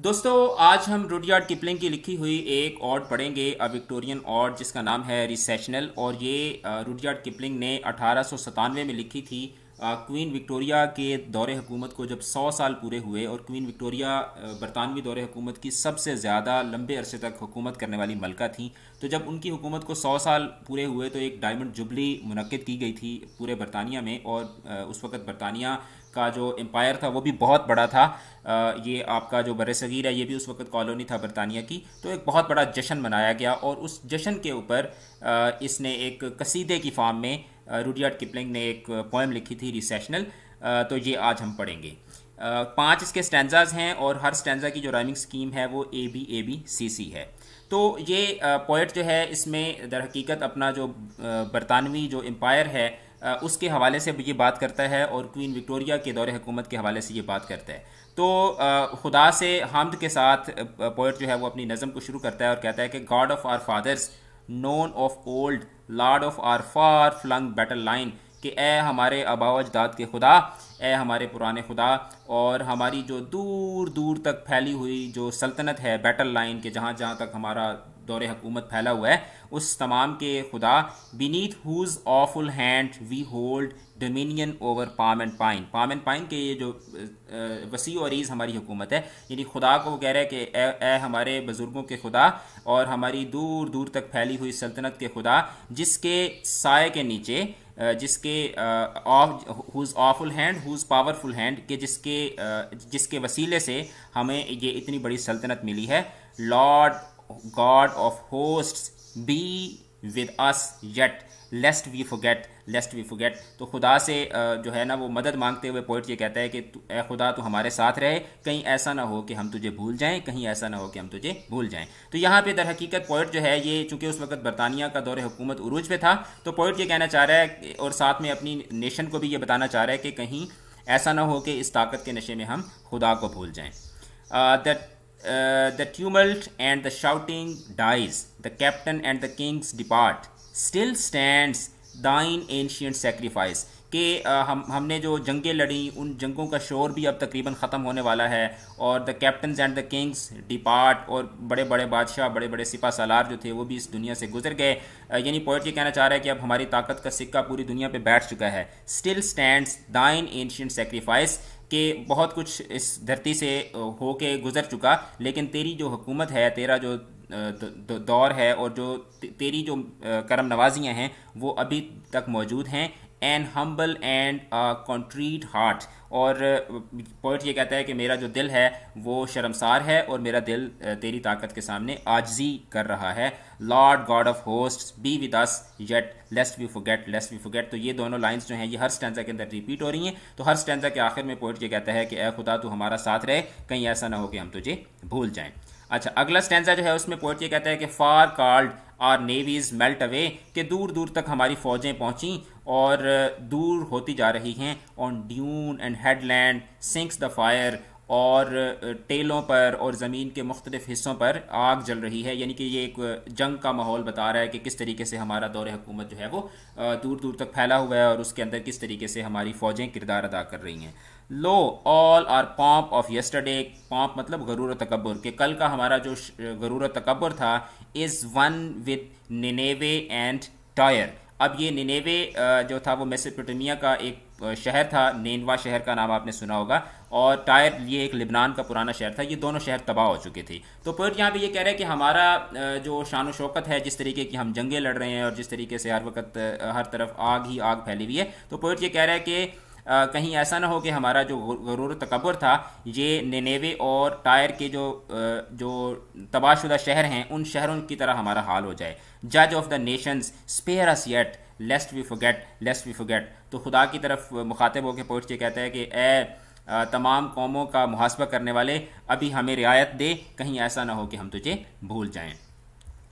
दोस्तों आज हम रुडियार्ड किपलिंग की लिखी हुई एक ऑड पढ़ेंगे अ विक्टोरियन ऑड जिसका नाम है रिसेशनल और ये रुडियार्ड किपलिंग ने अठारह में लिखी थी क्वीन विक्टोरिया के दौरे हुकूमत को जब 100 साल पूरे हुए और क्वीन विक्टोरिया बरतानवी दौरे हुकूमत की सबसे ज़्यादा लंबे अरसे तक हुकूमत करने वाली मलका थी तो जब उनकी हुकूमत को 100 साल पूरे हुए तो एक डायमंड जुबली मनक़द की गई थी पूरे बरतानिया में और उस वक़्त बरतानिया का जो एम्पायर था वो भी बहुत बड़ा था ये आपका जो बर सगीर है ये भी उस वक्त कॉलोनी था बरतानिया की तो एक बहुत बड़ा जश्न मनाया गया और उस जश्न के ऊपर इसने एक कसीदे की फार्म में रूडियाट किपलिंग ने एक पोएम लिखी थी रिसेशनल तो ये आज हम पढ़ेंगे पांच इसके स्टैंडर्स हैं और हर स्टैंडा की जो राइमिंग स्कीम है वो A B A B C सी है तो ये पोइट जो है इसमें दर हकीकत अपना जो बरतानवी जो एम्पायर है उसके हवाले से ये बात करता है और क्वीन विक्टोरिया के दौरे हुकूमत के हवाले से ये बात करता है तो खुदा से हमद के साथ पोइट जो है वो अपनी नज़म को शुरू करता है और कहता है कि God of our fathers known of old Lord of our far flung battle line कि ए हमारे आबाव अजदाद के खुदा ए हमारे पुराने खुदा और हमारी जो दूर दूर तक फैली हुई जो सल्तनत है बैटल लाइन के जहाँ जहाँ तक हमारा दौर हकूमत फैला हुआ है उस तमाम के खुदा beneath whose awful hand we hold dominion over palm and pine palm and pine के ये जो वसी और ईज़ हमारी हुकूमत है यानी खुदा को कह रहा है कि ए, ए हमारे बुज़ुर्गों के खुदा और हमारी दूर दूर तक फैली हुई सल्तनत के खुदा जिसके साय के नीचे जिसके of whose awful hand whose powerful hand के जिसके जिसके वसीले से हमें ये इतनी बड़ी सल्तनत मिली है Lord God of host be with us yet lest we forget lest we forget तो खुदा से जो है ना वो मदद मांगते हुए पोइट ये कहता है कि ए खुदा तू हमारे साथ रहे कहीं ऐसा ना हो कि हम तुझे भूल जाएं कहीं ऐसा ना हो कि हम तुझे भूल जाएं तो यहाँ पे दर हकीकत पोइट जो है ये चूंकि उस वक्त बरतानिया का दौर हुकूमत उरूज पे था तो पोइट ये कहना चाह रहा है और साथ में अपनी नेशन को भी ये बताना चाह रहा है कि कहीं ऐसा ना हो कि इस ताकत के नशे में हम खुदा को भूल जाएँ the tumult and the shouting dies the captain and the kings depart still stand thine ancient sacrifice कि हम हमने जो जंगें लड़ी उन जंगों का शोर भी अब तकरीबन ख़त्म होने वाला है और the captain and the kings depart और बड़े बड़े बादशाह बड़े बड़े सिपा सालार जो थे वो भी इस दुनिया से गुजर गए यानी पोइट ये कहना चाह रहा है कि अब हमारी ताकत का सिक्का पूरी दुनिया पर बैठ चुका है still stand thine ancient sacrifice के बहुत कुछ इस धरती से होके गुज़र चुका लेकिन तेरी जो हुकूमत है तेरा जो दौर है और जो तेरी जो करम नवाजियाँ हैं वो अभी तक मौजूद हैं an humble and contrite heart और पोइट ये कहता है कि मेरा जो दिल है वो शर्मसार है और मेरा दिल तेरी ताकत के सामने आजजी कर रहा है Lord God of host be with us yet lest we forget lest we forget तो ये दोनों लाइन्स जो हैं ये हर स्टैंडा के अंदर रिपीट हो रही हैं तो हर स्टैंडा के आखिर में पोइट ये कहता है कि ए खुदा तू हमारा साथ रहे कहीं ऐसा ना हो कि हम तुझे भूल जाएँ अच्छा अगला स्टैंडा जो है उसमें पोइट ये कहता है कि far called our navies melt away के दूर दूर तक हमारी फौजें पहुंची और दूर होती जा रही हैं on dune and headland sinks the fire और टेलों पर और ज़मीन के मुख्तलिफ हिस्सों पर आग जल रही है यानी कि ये एक जंग का माहौल बता रहा है कि किस तरीके से हमारा दौर हकूमत जो है वो दूर दूर तक फैला हुआ है और उसके अंदर किस तरीके से हमारी फ़ौजें किरदार अदा कर रही हैं lo all our pomp of yesterday pomp मतलब गरूर तकबर के कल का हमारा जो गरूर तकबर था is one with Nineveh and Tyre अब ये निनेवे जो था वो मेसोपोटामिया का एक शहर था नेनवा शहर का नाम आपने सुना होगा और टायर ये एक लिबनान का पुराना शहर था ये दोनों शहर तबाह हो चुके थे तो पोइट यहाँ पे ये कह रहे हैं कि हमारा जो शान शौकत है जिस तरीके की हम जंगें लड़ रहे हैं और जिस तरीके से हर वक्त हर तरफ आग ही आग फैली हुई है तो पोइट ये कह रहा है कि कहीं ऐसा ना हो कि हमारा जो गरूर तकबर था ये नेनेवे और टायर के जो जो तबाहशुदा शहर हैं उन शहरों की तरह हमारा हाल हो जाए जज of the nations spare us yet lest we forget lest we forget तो खुदा की तरफ मुखातिब होकर पहुँच के कहता है कि ए तमाम कौमों का मुहासबा करने वाले अभी हमें रियायत दे कहीं ऐसा ना हो कि हम तुझे भूल जाएं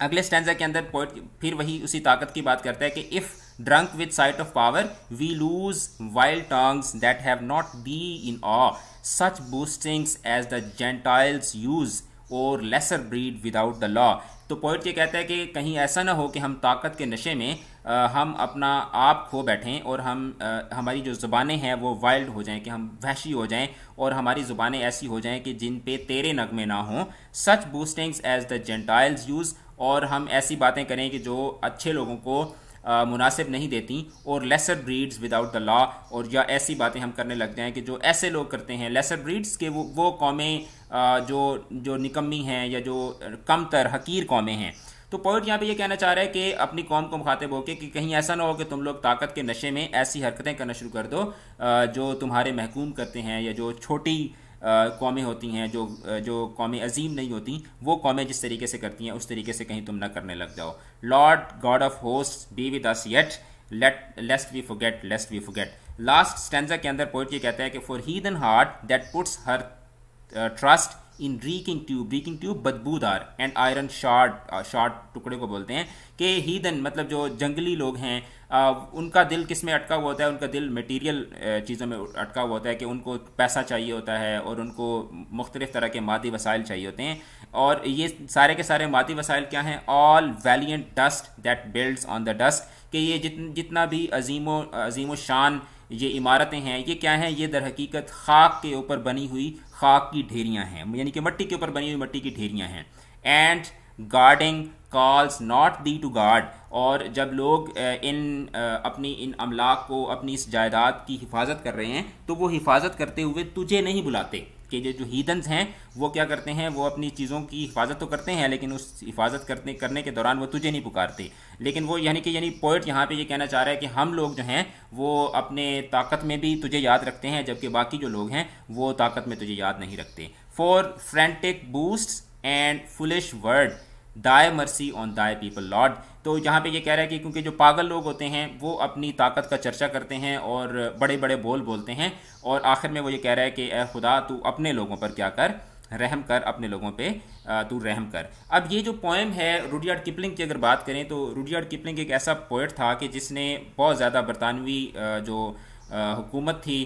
अगले स्टैंडा के अंदर फिर वही उसी ताकत की बात करता है कि if drunk with sight of power, we lose wild tongues that have not be in awe, such boastings as the Gentiles use और lesser breed without the law तो पोइट ये कहता है कि कहीं ऐसा ना हो कि हम ताकत के नशे में आ, हम अपना आप खो बैठें और हम आ, हमारी जो ज़ुबानें हैं वो वाइल्ड हो जाएं कि हम वहशी हो जाएं और हमारी ज़ुबानें ऐसी हो जाएं कि जिन पे तेरे नगमे ना हों such boastings as the Gentiles use और हम ऐसी बातें करें कि जो अच्छे लोगों को मुनासिब नहीं देती और lesser breeds without the law और या ऐसी बातें हम करने लगते हैं कि जो ऐसे लोग करते हैं लेसर ब्रीड्स के वो वो कौमें जो जो निकम्मी हैं या जो कम तर हकीर कौमें हैं तो पोइट यहाँ पे ये कहना चाह रहा है कि अपनी कौम को मुखातिब होकर कि कहीं ऐसा ना हो कि तुम लोग ताकत के नशे में ऐसी हरकतें करना शुरू कर दो जो तुम्हारे महकूम करते हैं या जो छोटी कौमें होती हैं जो जो कौमें अजीम नहीं होती वो कौमें जिस तरीके से करती हैं उस तरीके से कहीं तुम ना करने लग जाओ Lord God of host be with us yet let lest we forget lest we forget last stanza के अंदर पोइट ये कहता है कि for heathen heart that puts her trust in reeking tube reeking tube बदबूदार एंड आयरन शार्ट शार्ट टुकड़े को बोलते हैं कि हीदन मतलब जो जंगली लोग हैं uh, उनका दिल किस में अटका हुआ होता है उनका दिल मटेरियल uh, चीज़ों में अटका हुआ होता है कि उनको पैसा चाहिए होता है और उनको मुख्तलिफ़ तरह के मादी वसाइल चाहिए होते हैं और ये सारे के सारे मादी वसाइल क्या हैं all valiant dust that builds on the dust कि ये जित जितना भी अजीमो अजीम शान ये इमारतें हैं ये क्या हैं ये दर हकीकत खाक के ऊपर बनी हुई खाक की ढेरियाँ हैं यानी कि मट्टी के ऊपर बनी हुई मट्टी की ढेरियाँ हैं and guarding calls not thee to guard और जब लोग इन अपनी इन अमलाक को अपनी इस जायदाद की हिफाजत कर रहे हैं तो वो हिफाजत करते हुए तुझे नहीं बुलाते के जो हीदन्स हैं वो क्या करते हैं वो अपनी चीज़ों की हिफाजत तो करते हैं लेकिन उस हिफाजत करने करने के दौरान वो तुझे नहीं पुकारते लेकिन वो यानी कि यानी पोइट यहाँ पे ये यह कहना चाह रहा है कि हम लोग जो हैं वो अपने ताकत में भी तुझे याद रखते हैं जबकि बाकी जो लोग हैं वो ताकत में तुझे याद नहीं रखते for frantic boast and foolish word thy mercy on thy people Lord तो यहाँ पे ये कह रहा है कि क्योंकि जो पागल लोग होते हैं वो अपनी ताकत का चर्चा करते हैं और बड़े बड़े बोल बोलते हैं और आखिर में वो ये कह रहा है कि ए खुदा तू अपने लोगों पर क्या कर रहम कर अपने लोगों पे तू रहम कर अब ये जो पोएम है रुडियार्ड किपलिंग की अगर बात करें तो रुडियार्ड किपलिंग एक ऐसा पोइट था कि जिसने बहुत ज़्यादा बरतानवी जो हुकूमत थी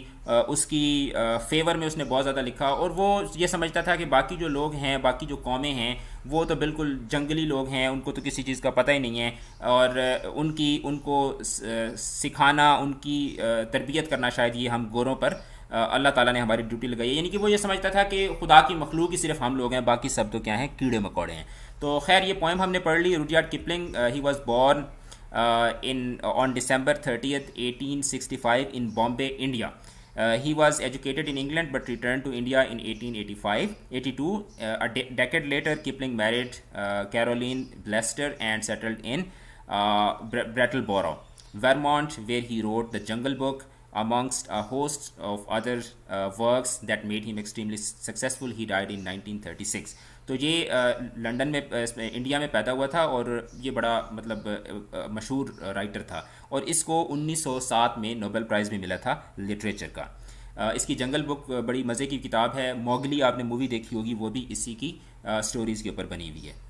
उसकी फेवर में उसने बहुत ज़्यादा लिखा और वो ये समझता था कि बाकी जो लोग हैं बाकी जो कौमें हैं वो तो बिल्कुल जंगली लोग हैं उनको तो किसी चीज़ का पता ही नहीं है और उनकी उनको सिखाना उनकी तरबियत करना शायद ये हम गोरों पर अल्लाह ताला ने हमारी ड्यूटी लगाई है यानी कि वो ये समझता था कि खुदा की मखलूक ही सिर्फ हम लोग हैं बाकी सब तो क्या हैं कीड़े मकोड़े हैं तो खैर ये पोएम हमने पढ़ ली Rudyard Kipling he was born uh, in uh, on December 30th 1865 in Bombay India uh, he was educated in England but returned to India in 1885 82 uh, a de decade later Kipling married uh, Caroline Blester and settled in Brattleboro Vermont where he wrote the Jungle Book amongst a host of other uh, works that made him extremely successful. He died in 1936. तो ये London में India में पैदा हुआ था और ये बड़ा मतलब मशहूर राइटर था और इसको 1907 में नोबेल प्राइज़ भी मिला था लिटरेचर का इसकी जंगल बुक बड़ी मज़े की किताब है मोगली आपने मूवी देखी होगी वो भी इसी की स्टोरीज़ के ऊपर बनी हुई है